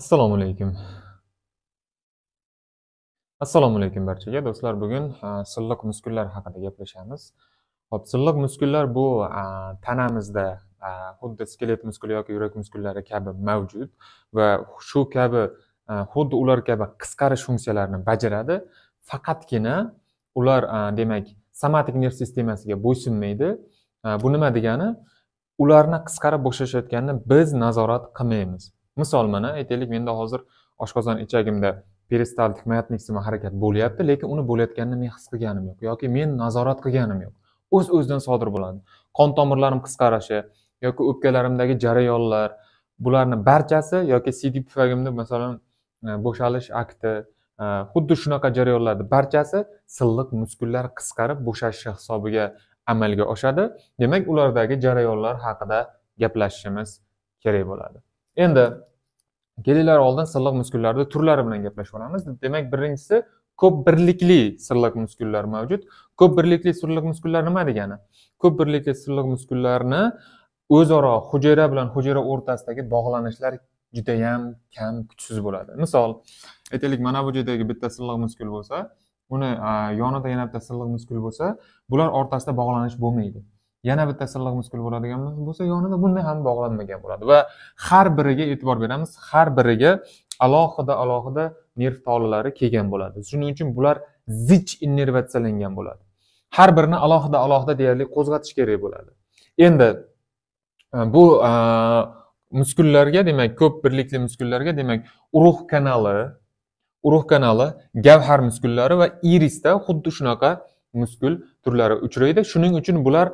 assalomu alaykum assalomu alaykum barchaga do'stlar bugun silliq muskullar haqida gaplashamiz hop silliq muskullar bu tanamizda xuddi skelet muskuli yoki yurak muskullari kabi mavjud va shu kabi xuddi ular kabi qisqarish funksiyalarini bajaradi faqatgina ular demak somatik nerv sistemasiga bo'ysunmaydi bu nima degani ularni qisqarib bo'shashayotganini biz nazorat qilmaymiz misol mana aytaylik menda hozir oshqozon ichagimda peristaltik mayotnik sima harakat bo'lyapti lekin uni bo'layotganini men his qilganim yo'q yoki men nazorat qilganim yo'q o'z o'zidan sodir bo'ladi qon tomirlarim qisqarishi yoki o'pkalarimdagi jarayonlar bularni barchasi yoki cd pufagimni masalan e, bo'shalish akti e, xuddi shunaqa jarayonlarni barchasi silliq muskullar qisqarib bo'shashi hisobiga amalga oshadi demak ulardagi jarayonlar haqida gaplashishimiz kerak bo'ladi endi kelinglar oldin silliq muskullarni turlari bilan gaplashib olamiz demak birinchisi ko'p birlikli silliq muskullar mavjud ko'p birlikli silliq muskullar nima degani ko'p birlikli silliq muskullarni o'zaro hujayra bilan hujayra o'rtasidagi bog'lanishlar judayam kam kuchsiz bo'ladi misol aytaylik mana bu joydagi bitta silliq muskul bo'lsa uni yonida yana bitta silliq muskul bo'lsa bular o'rtasida bog'lanish bo'lmaydi yana bitta silliq muskul bo'ladigan bo'lsa yonida bunday ham bog'lanmagan bo'ladi va har biriga e'tibor beramiz har biriga alohida alohida nerv tolalari kelgan bo'ladi shuning uchun bular zich innervatsiyalangan bo'ladi har birini alohida alohida deyarli qo'zg'atish kerak bo'ladi endi e, bu e, muskullarga demak ko'p birlikli muskullarga demak urug' kanali urug' kanali gavhar muskullari va irisda xuddi shunaqa muskul turlari uchraydi shuning uchun bular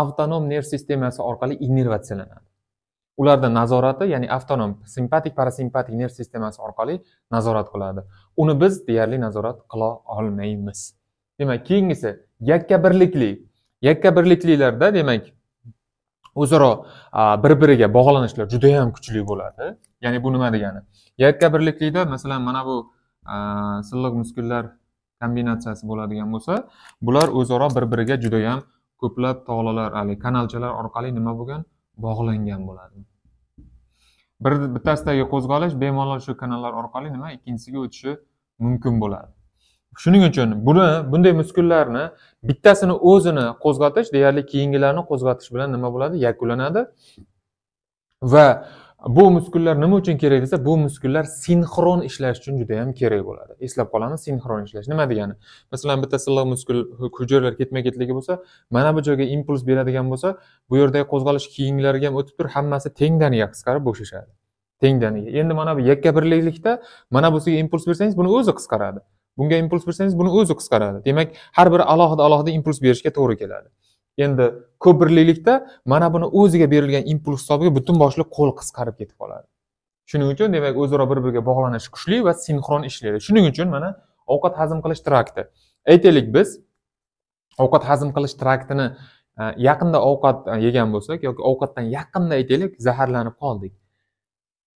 avtonom nerv sistemasi orqali innervatsiyalanadi ularda nazorati ya'ni avtonom simpatik parasimpatik nerv sistemasi orqali nazorat qiladi uni biz deyarli nazorat qila olmaymiz demak keyingisi yakka birlikli yakka birlikliklarda demak o'zaro bir biriga bog'lanishlar juda yam kuchli bo'ladi ya'ni bu nima degani yakka birliklikda masalan mana bu silliq muskullar kombinatsiyasi bo'ladigan bo'lsa bular o'zaro bir biriga juda yam ko'plab tog'lalar haligi kanalchalar orqali nima bo'lgan bog'langan bo'ladi bir bittasidagi qo'zg'alish bemalol shu kanallar orqali nima ikkinchisiga o'tishi mumkin bo'ladi shuning uchun buni bunday muskullarni bittasini o'zini qo'zg'atish deyarli keyingilarni qo'zg'atish bilan nima bo'ladi yakunlanadi va bu muskullar nima uchun kerak desa bu muskullar sinxron ishlash uchun juda yam kerak bo'ladi eslab qolamiz sinxron ishlash nima degani masalan bitta silliq muskul hujayralar ketma ketligi bo'lsa mana bu joyga impuls beradigan bo'lsa bu yerdagi qo'zg'alish keyingilarga ham o'tib tur hammasi teng daniga qisqarib bo'shashadi teng daniga endi mana bu yakka birliklikda mana busiga impuls bersangiz buni o'zi qisqaradi bunga impuls bersangiz buni o'zi qisqaradi demak har biri alohida alohida impuls berishga to'g'ri keladi endi ko'p mana buni o'ziga berilgan impuls hisobiga butun boshli qo'l qisqarib ketib qoladi shuning uchun demak o'zaro bir biriga bog'lanish kuchli va sinxron ishlaydi shuning uchun mana ovqat hazm qilish trakti aytaylik biz ovqat hazm qilish traktini e, yaqinda ovqat e, yegan bo'lsak yoki ovqatdan yaqinda aytaylik zaharlanib qoldik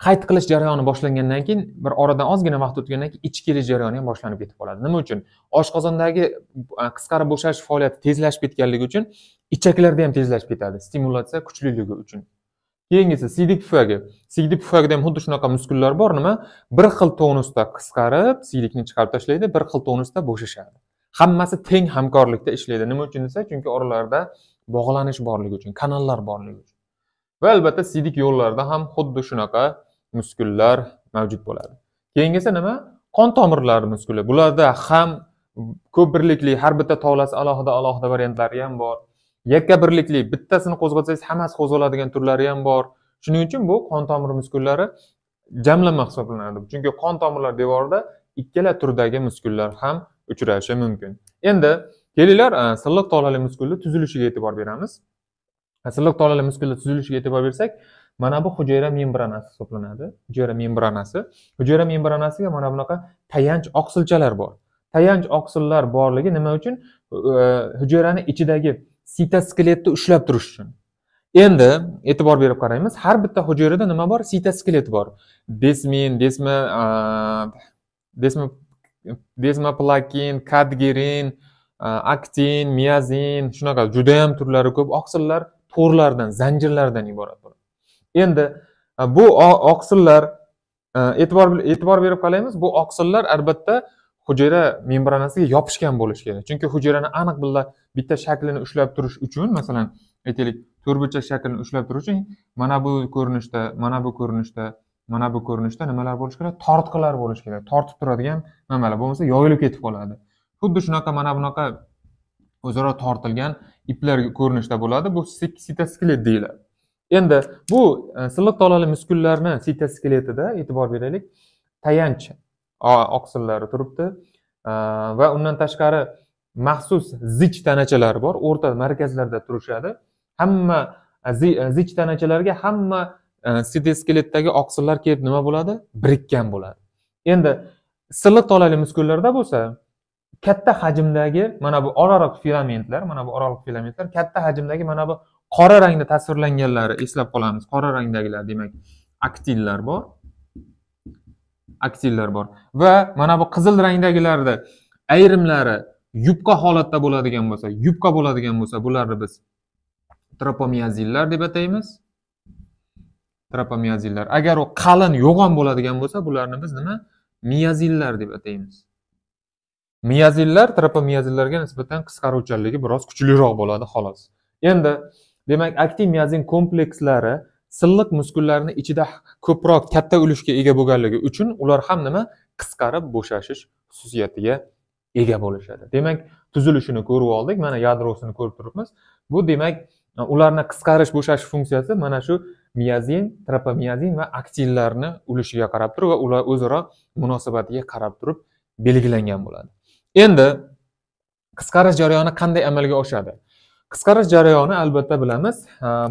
qayt qilish jarayoni boshlangandan keyin bir oradan ozgina vaqt o'tgandan keyin ichib kelish jarayoni ham boshlanib ketib qoladi nima uchun oshqozondagi qisqarib bo'shash faoliyati tezlashib ketganligi uchun ichaklarda ham tezlashib ketadi stimulyatsiya kuchliligi uchun keyingisi siydik pufagi siydik pufagida ham xuddi shunaqa muskullar bor nima bir xil tonusda qisqarib siydikni chiqarib tashlaydi bir xil tonusda bo'shashadi hammasi teng hamkorlikda ishlaydi nima uchun desa chunki oralarida bog'lanish borligi uchun kanallar borligi uchun va albatta siydik yo'llarida ham xuddi shunaqa muskullar mavjud bo'ladi keyingisi nima qon tomirlar muskuli bularda ham ko'p birlikli har bitta tolasi alohida alohida variantlari ham bor yakka birlikli bittasini qo'zg'atsangiz hammasi qo'zg'aladigan turlari ham bor shuning uchun bu qon tomir muskullari jamlanma hisoblanadi chunki qon tomirlar devorida ikkala turdagi muskullar ham uchrashi mumkin endi kelinglar silliq tolali muskulni tuzilishiga e'tibor beramiz silliq tolali muskulni tuzilishiga e'tibor bersak mana bu hujayra membranasi hisoblanadi hujayra membranasi hujayra membranasiga mana bunaqa tayanch oqsilchalar bor tayanch oqsillar borligi nima uchun e, hujayrani ichidagi sitoskeletni ushlab turish uchun endi e'tibor berib qaraymiz har bitta hujayrada nima bor sitoskelet bor desmin desma desma desmoplakin kadgerin aktin miazin shunaqa judayam turlari ko'p oqsillar to'rlardan zanjirlardan iborat endi e, bu oqsillar e, e'tibor e'tibor berib qaraymiz bu oqsillar albatta hujayra membranasiga yopishgan bo'lishi kerak chunki hujayrani aniq billa bitta shaklini ushlab turish uchun masalan aytaylik to'rtburchak shaklini ushlab turish uchun mana bu ko'rinishda mana bu ko'rinishda mana bu ko'rinishda nimalar bo'lishi kerak tortqilar bo'lishi kerak tortib turadigan nimalar bo'lmasa yoyilib ketib qoladi xuddi shunaqa mana bunaqa o'zaro tortilgan iplar ko'rinishda bo'ladi bu sitoskelet deyiladi endi bu e, silliq tolali muskullarni sitoskeletida e'tibor beraylik tayanch oqsillari turibdi e, va undan tashqari maxsus zich tanachalari bor o'rta markazlarda turishadi hamma e, zich tanachalarga hamma skeletdagi oqsillar kelib nima bo'ladi birikkan bo'ladi endi silliq tolali muskullarda bo'lsa katta hajmdagi mana bu oraliq filamentlar mana bu oraliq filamentlar katta hajmdagi mana bu qora rangda tasvirlanganlari eslab qolamiz qora rangdagilar demak aktillar bor aktillar bor va mana bu qizil rangdagilarni ayrimlari yupqa holatda bo'ladigan bo'lsa yupqa bo'ladigan bo'lsa bularni biz tropomiazillar deb ataymiz tropomiazillar agar u qalin yo'g'on bo'ladigan bo'lsa bularni biz nima miyazillar deb ataymiz miyazillar tropomiazillarga nisbatan qisqaruvchanligi biroz kuchliroq bo'ladi xolos endi demak aktiv miyazin komplekslari silliq muskullarni ichida ko'proq katta ulushga ega bo'lganligi uchun ular ham nima qisqarib bo'shashish xususiyatiga ega bo'lishadi demak tuzilishini ko'rib oldik mana yadrosini ko'rib turibmiz bu demak ularni qisqarish bo'shash funksiyasi mana shu miyazin tropomiyazin va aktinlarni ulushiga qarab turib va ular o'zaro munosabatiga qarab turib belgilangan bo'ladi endi qisqarish jarayoni qanday amalga oshadi qisqarish jarayoni albatta bilamiz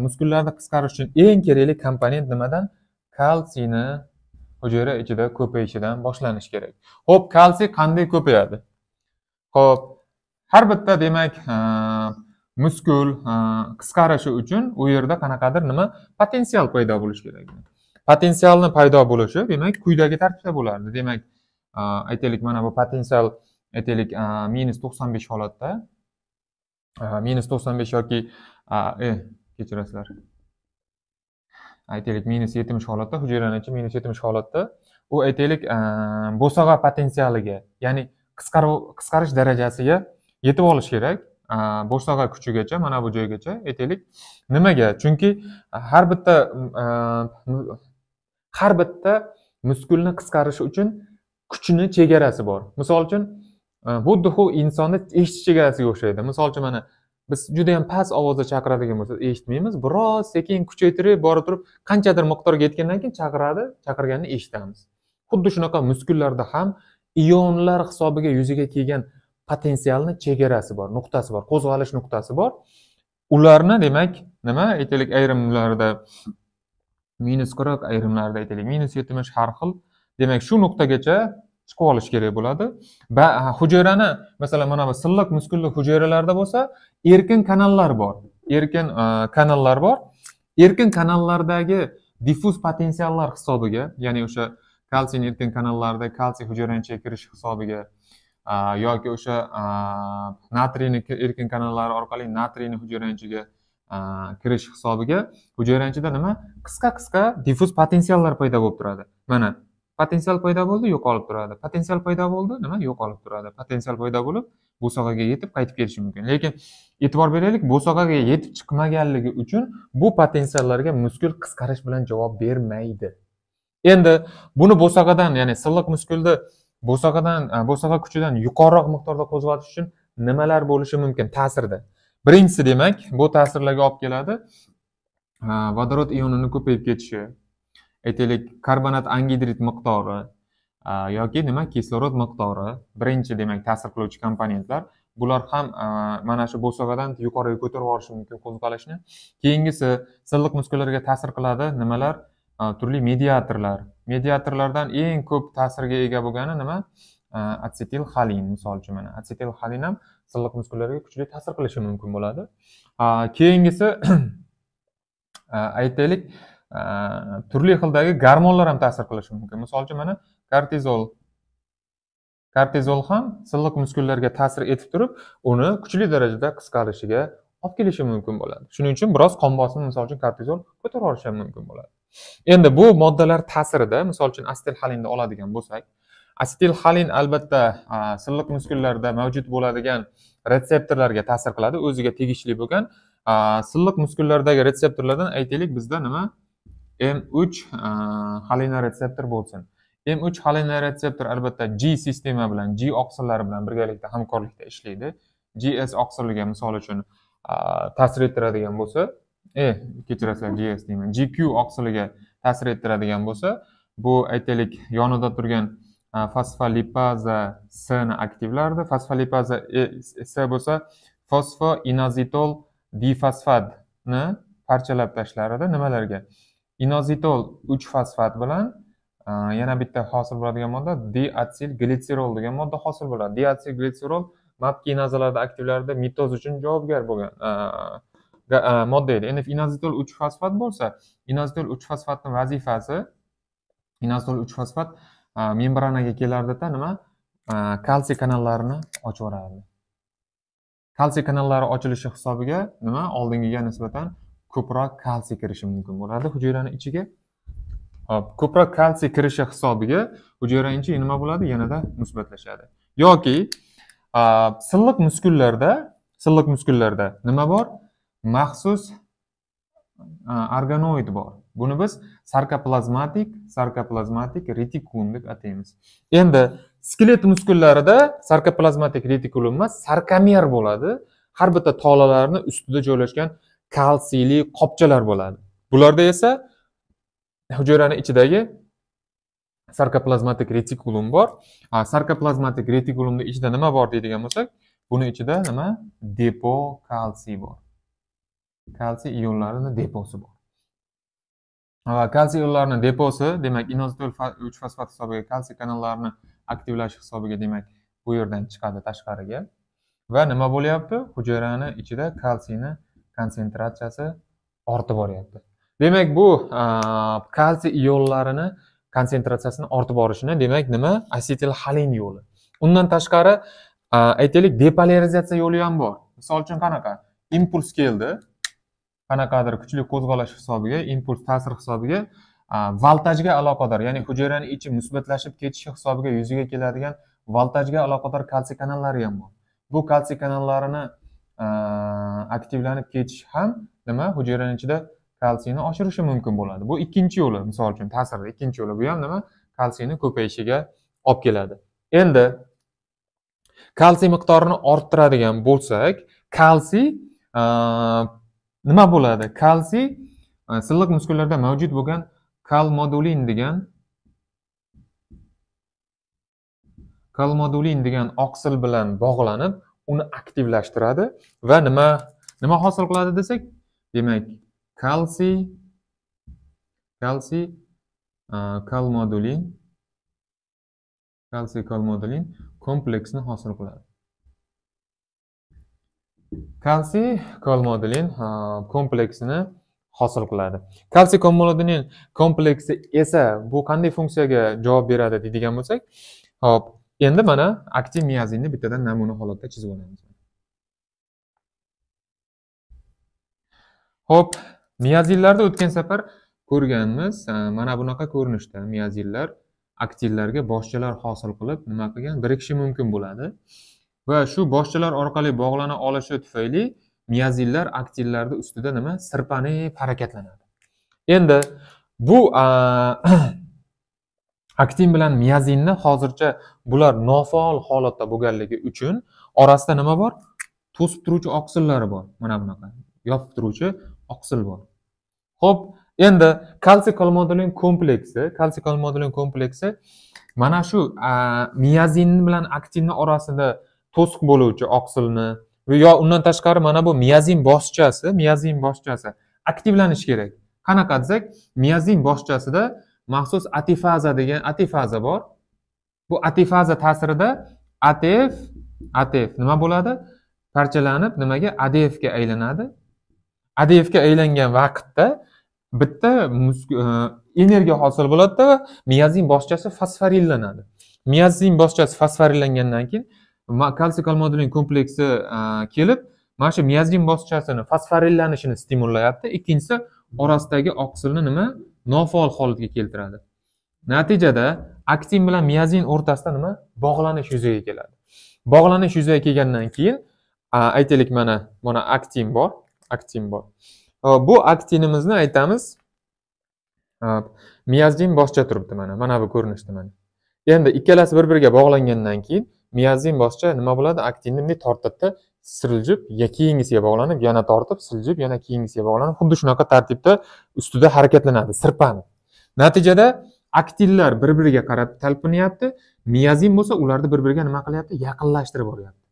muskullarni qisqarish uchun eng kerakli komponent nimadan kalsiyni hujayra ichida ko'payishidan boshlanishi kerak ho'p kalsiy qanday ko'payadi ho'p har bitta demak muskul qisqarishi uchun u yerda qanaqadir nima potensial paydo bo'lishi kerak potensialni paydo bo'lishi demak quyidagi tartibda bo'lardi demak aytaylik mana bu potensial aytaylik minus to'qson besh holatda minus to'qson besh yoki e, kechirasizlar aytaylik minus yetmish holatda hujayrani ichi minus yetmish holatda u aytaylik bo'sag'a potensialiga ya'ni qisqaruv qisqarish darajasiga yetib olish kerak bo'sag'a kuchigacha mana bu joygacha aytaylik nimaga chunki har bitta har bitta muskulni qisqarishi uchun kuchni chegarasi bor misol uchun bu duxu insonni eshitish chegarasiga o'xshaydi misol uchun mana biz juda yam past ovozda chaqiradigan bo'lsak eshitmaymiz biroz sekin kuchaytirib borib turib qanchadir miqdorga yetgandan keyin chaqiradi chaqirganini eshitamiz xuddi shunaqa muskullarda ham ionlar hisobiga yuzaga kelgan potensialni chegarasi bor nuqtasi bor qo'zg'alish nuqtasi bor ularni demak nima aytaylik ayrimlarda minus qirq ayrimlarda aytaylik minus yetmish har xil demak shu nuqtagacha chiqib olish kerak bo'ladi hujayrani masalan mana bu silliq muskulli hujayralarda bo'lsa erkin kanallar bor erkin e, kanallar bor erkin kanallardagi diffuz potensiallar hisobiga ya'ni o'sha kalsiy erkin kanallarda kalsiy ichiga kirishi hisobiga e, yoki o'sha e, natriyni erkin kanallari orqali natriyni ichiga kirish hisobiga ichida nima qisqa qisqa diffuz potensiallar paydo bo'lib turadi mana potensial paydo bo'ldi yo'qolib turadi potensial paydo bo'ldi nima yo'qolib turadi potensial paydo bo'lib bu sohaga yetib qaytib kelishi mumkin lekin e'tibor beraylik bu sohaga yetib chiqmaganligi uchun bu potensiallarga muskul qisqarish bilan javob bermaydi endi buni bo'sag'adan ya'ni silliq muskulni bo'sag'adan e, bo'sag'a kuchidan yuqoriroq miqdorda qo'zg'atish uchun nimalar bo'lishi mumkin ta'sirda birinchisi demak bu ta'sirlarga olib keladi e, vodorod ionini ko'payib ketishi aytaylik karbonat angidrid miqdori yoki nima kislorod miqdori birinchi demak ta'sir qiluvchi komponentlar bular ham mana shu bo'sag'adan yuqoriga ko'tarib yuborishi mumkin qo'zg'alishni keyingisi silliq muskullarga ta'sir qiladi nimalar turli mediatorlar mediatorlardan eng ko'p ta'sirga ega bo'lgani nima atsetil xalin misol uchun mana atsetil xalin ham silliq muskullarga kuchli ta'sir qilishi mumkin bo'ladi keyingisi aytaylik Э, turli xildagi garmonlar ham ta'sir qilishi mumkin misol uchun mana kortizol kortizol ham silliq muskullarga ta'sir etib turib uni kuchli darajada qisqarishiga olib kelishi mumkin bo'ladi shuning uchun biroz qon bosimi misol uchun kortizol ko'tarib olishi ham mumkin bo'ladi endi bu moddalar ta'sirida misol uchun asetil oladigan bo'lsak astilxalin albatta silliq muskullarda mavjud bo'ladigan retseptorlarga ta'sir qiladi o'ziga tegishli bo'lgan silliq muskullardagi retseptorlardan aytaylik bizda nima m3 e, retseptor bo'lsin m3 retseptor albatta g sistema bilan g oqsillari bilan birgalikda hamkorlikda ishlaydi gs oqsiliga misol uchun e, ta'sir ettiradigan bo'lsa e kechirasizlar gs deyman gq oqsiliga ta'sir ettiradigan bo'lsa bu aytaylik yonida turgan e, fosfolipaza s ni aktivlardi fosfolipaza s bo'lsa fosfoinazitol difosfatni parchalab tashlar edi nimalarga Inozitol uch fosfat bilan e, yana bitta hosil bo'ladigan modda diatsil glitserol degan modda hosil bo'ladi. Diatsil glitserol MAP kinazalarda aktivlarida mitoz uchun javobgar bo'lgan e, e, modda edi. Endi inozitol uch fosfat bo'lsa, inozitol uch fosfatning vazifasi inozitol uch fosfat membranaga kelardida nima kalsiy kanallarini ochib yuboradi. Kalsiy kanallari ochilishi hisobiga nima oldingiga nisbatan ko'proq kalsiy kirishi mumkin bo'ladi hujayrani ichiga hop ko'proq kalsiy kirishi hisobiga hujayrani ichi nima bo'ladi yanada musbatlashadi yoki silliq muskullarda silliq muskullarda nima bor maxsus organoid bor buni biz sarkoplazmatik sarkoplazmatik retikulum deb ataymiz endi skelet muskullarida sarkoplazmatik retikulum emas sarkomer bo'ladi har bitta tolalarni ustida joylashgan kalsiyli qopchalar bo'ladi bularda esa hujayrani ichidagi sarkoplazmatik retikulum bor sarkoplazmatik retikulumni ichida nima bor deydigan bo'lsak buni ichida nima depo kalsiy bor kalsiy ionlarini deposi bor va kalsiy ionlarini deposi demak inozitol uch fosfat hisobiga kalsiy kanallarini aktivlash hisobiga demak bu yerdan chiqadi tashqariga va nima bo'lyapti hujayrani ichida kalsiyni konsentratsiyasi ortib boryapti demak bu kalsiy ionlarini konsentratsiyasini ortib borishini demak nima asetil halin yo'li undan tashqari aytaylik depolarizatsiya yo'li ham bor misol uchun qanaqa impuls keldi qanaqadir kuchli qo'zg'alish hisobiga impuls ta'sir hisobiga voltajga aloqador ya'ni hujayrani ichi musbatlashib ketishi hisobiga yuzaga keladigan voltajga aloqador kalsiy kanallari ham bor bu kalsiy kanallarini Э, aktivlanib ketish ham nima hujayraning ichida kalsiyni oshirishi mumkin bo'ladi bu ikkinchi yo'li misol uchun ta'sirni ikkinchi yo'li bu ham nima kalsiyni ko'payishiga olib keladi endi kalsiy miqdorini orttiradigan bo'lsak kalsiy e, nima bo'ladi kalsiy e, silliq muskullarda mavjud bo'lgan kalmodulin degan kalmodulin degan oqsil bilan bog'lanib uni aktivlashtiradi va nima nima hosil qiladi desak demak kalsiy kalsiy kalmodulin kalsiy kalmodulin kompleksni hosil qiladi kalsiy kalmodulin kompleksini hosil qiladi kalsiy kalmodulin kompleksi esa bu qanday funksiyaga javob beradi deydigan bo'lsak hop endi mana aktiv miyazinni bittadan namuna holatda chizib olamiz ho'p miyazillarda o'tgan safar ko'rganmiz mana bunaqa ko'rinishda miyazinlar aktillarga boshchalar hosil qilib nima qilgan birikishi mumkin bo'ladi va shu boshchalar orqali bog'lana olishi tufayli miyazinlar aktillarni ustida nima sirpanib harakatlanadi endi bu aktin bilan miyazinni hozircha bular nofaol holatda bo'lganligi uchun orasida nima bor to'sib turuvchi oqsillari bor mana bunaqa yopib turuvchi oqsil bor ho'p endi kalsiy kolmodulin kompleksi kalsiy kolmodulin kompleksi mana shu miyazin bilan aktinni orasida to'siq bo'luvchi oqsilni yo undan tashqari mana bu miyazin boshchasi miyazin boshchasi aktivlanishi kerak qanaqa desak miyazin boshchasida maxsus atifaza degan atifaza bor bu atifaza ta'sirida atef atef nima bo'ladi parchalanib nimaga adefga aylanadi adefga aylangan vaqtda bitta e, energiya hosil bo'ladida va miyazin boshchasi fosforillanadi miyazin boshchasi fosforillangandan keyin kalsiy kalmodulin kompleksi e, kelib mana shu miyazin boshchasini fosforillanishini stimullayapti ikkinchisi orasidagi oqsilni nima nofaol holatga keltiradi natijada aktin bilan miyazin o'rtasida nima bog'lanish yuzaga keladi bog'lanish yuzaga kelgandan keyin aytaylik mana mana aktin bor aktin bor bu aktinimizni aytamiz miyazin boshcha turibdi mana mana bu ko'rinishda mana endi ikkalasi bir biriga bog'langandan keyin miyazin boshcha nima bo'ladi aktinni bunday tortadida siljib ya keyingisiga bog'lanib yana tortib siljib yana keyingisiga bog'lanib xuddi shunaqa tartibda ustida harakatlanadi sirpanib natijada aktinlar bir biriga qarab talpinyapti miyazin bo'lsa ularni bir biriga nima qilyapti yaqinlashtirib boryapti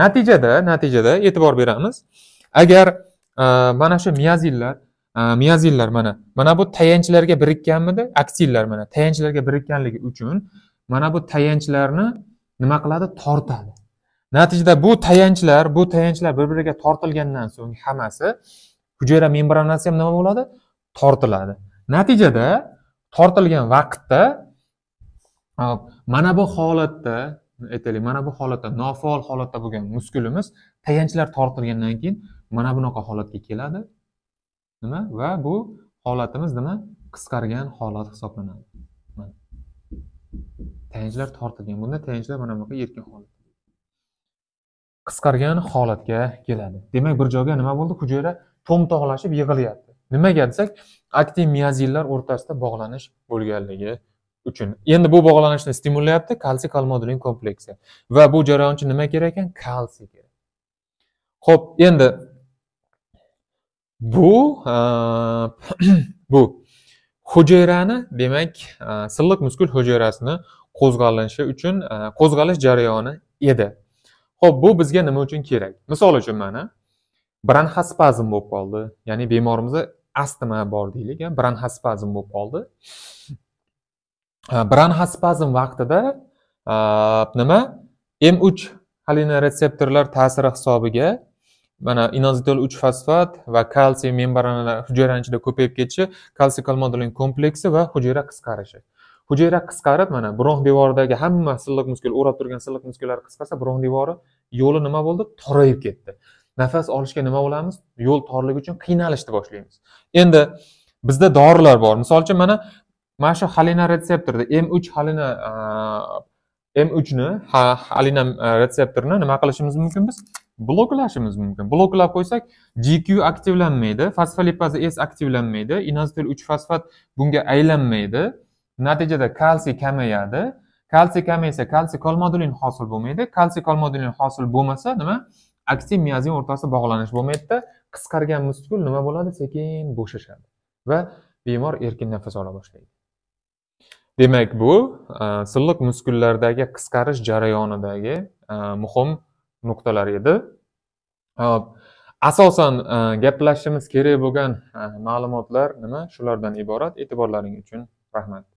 natijada natijada e'tibor beramiz agar e, mana shu miyazinlar e, miyazinlar mana mana bu tayanchlarga birikkanmidi aktillar mana tayanchlarga birikkanligi uchun mana bu tayanchlarni nima qiladi tortadi natijada bu tayanchlar bu tayanchlar bir biriga tortilgandan so'ng hammasi hujayra membranasi ham nima bo'ladi tortiladi natijada tortilgan vaqtda mana bu holatda aytaylik mana bu holatda nofaol holatda bo'lgan muskulimiz tayanchlar tortilgandan keyin mana bunaqa holatga keladi nima va bu holatimiz nima qisqargan holat hisoblanadi tayanchlar tortilgan bunda tayanchlar mana bunaqa erkin holat qisqargan holatga keladi demak bir joyga nima bo'ldi hujayra to'mtoqlashib yig'ilyapti nimaga desak aktiv miyazinlar o'rtasida bog'lanish bo'lganligi uchun endi bu bog'lanishni stimullayapti kalsiy kalmodulin kompleksi va bu jarayon uchun nima kerak ekan kalsiy kerak ho'p endi bu bu hujayrani demak silliq muskul hujayrasini qo'zg'alishi uchun qo'zg'alish jarayoni edi ho'p bu bizga nima uchun kerak misol uchun mana bronxospazm bo'lib qoldi ya'ni bemorimizda astma bor deylik bronxospazm bo'lib qoldi bronxospazm vaqtida nima m uch retseptorlar ta'siri hisobiga mana inozitol uch fosfat va kalsiy membranalar hujayrani ichida ko'payib ketishi kalsiy kalmodulin kompleksi va hujayra qisqarishi hujayra qisqarib mana bronx devoridagi hamma silliq muskul o'rab turgan silliq muskullar qisqarsa bronx devori yo'li nima bo'ldi torayib ketdi nafas olishga nima bo'lamiz yo'l torligi uchun qiynalishni boshlaymiz endi bizda dorilar bor misol uchun mana mana shu halina retseptorda m uch halina m uchni halina retseptorni nima qilishimiz mumkin biz bloklashimiz mumkin bloklab qo'ysak gq aktivlanmaydi fosfolipaza s aktivlanmaydi inazotil uch fosfat bunga aylanmaydi natijada kalsiy kamayadi kalsiy kamaysa kalsiy kolmodulin hosil bo'lmaydi kalsiy kolmodulin hosil bo'lmasa nima aktin miyazin o'rtasida bog'lanish bo'lmaydida qisqargan muskul nima bo'ladi sekin bo'shashadi va bemor erkin nafas ola boshlaydi demak bu e, silliq muskullardagi qisqarish jarayonidagi e, muhim nuqtalar edi hop asosan e, gaplashishimiz kerak bo'lgan ma'lumotlar nima shulardan iborat e'tiborlaring uchun rahmat